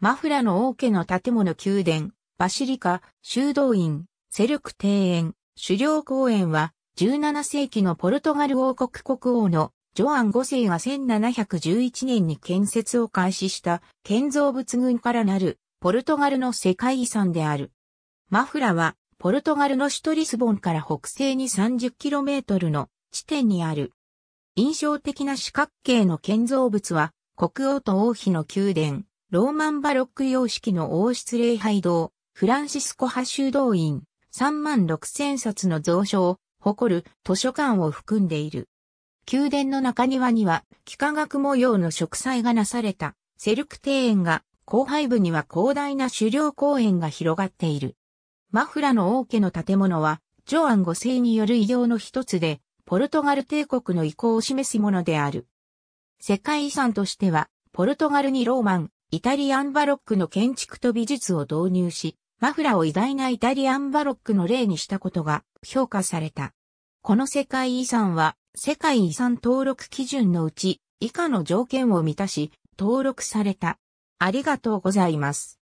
マフラの王家の建物宮殿、バシリカ、修道院、セルク庭園、狩猟公園は、17世紀のポルトガル王国国王のジョアン5世が1711年に建設を開始した建造物群からなるポルトガルの世界遺産である。マフラはポルトガルの首都リスボンから北西に 30km の地点にある。印象的な四角形の建造物は国王と王妃の宮殿、ローマンバロック様式の王室礼拝堂、フランシスコ派修道院、3万6千冊の蔵書を誇る図書館を含んでいる。宮殿の中庭には、幾何学模様の植栽がなされた、セルク庭園が、後背部には広大な狩猟公園が広がっている。マフラの王家の建物は、ジョアン五世による異業の一つで、ポルトガル帝国の意向を示すものである。世界遺産としては、ポルトガルにローマン、イタリアンバロックの建築と美術を導入し、マフラを偉大なイタリアンバロックの例にしたことが評価された。この世界遺産は世界遺産登録基準のうち以下の条件を満たし登録された。ありがとうございます。